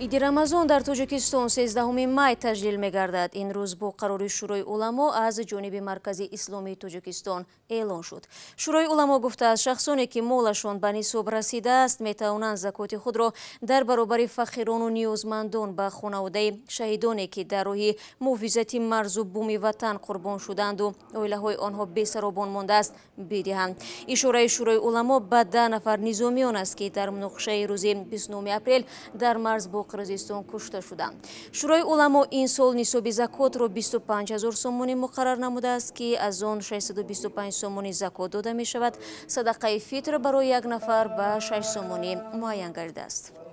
иди рамазон дар тоҷикистон 13 май таҷлил мегардад ин рӯз бо қарори шӯрои уламо аз ҷониби маркази исломии тоҷикистон эълон шуд шӯрои уламо гуфтааст шахсоне ки молашон ба нисоб расидааст метавонанд закоти худро дар баробари фақирону ниёзмандон ба хонаводаи шаҳидоне ки дар роҳи муҳофизати марзу буми ватан қурбон шуданду оилаҳои онҳо бесаробон мондааст бидиҳанд ишораи шӯрои уламо ба даҳ нафар низомиён аст ки дар муноқишаи рӯзи 29 апрел дар марз бо қирғизистон кушта шуданд шӯрои уламо ин сол нисоби закотро 25 0 сомонӣ муқаррар намудааст ки аз он 625 сомонӣ закот дода мешавад садақаи фитр барои як нафар ба 6 сомонӣ муайян гардидааст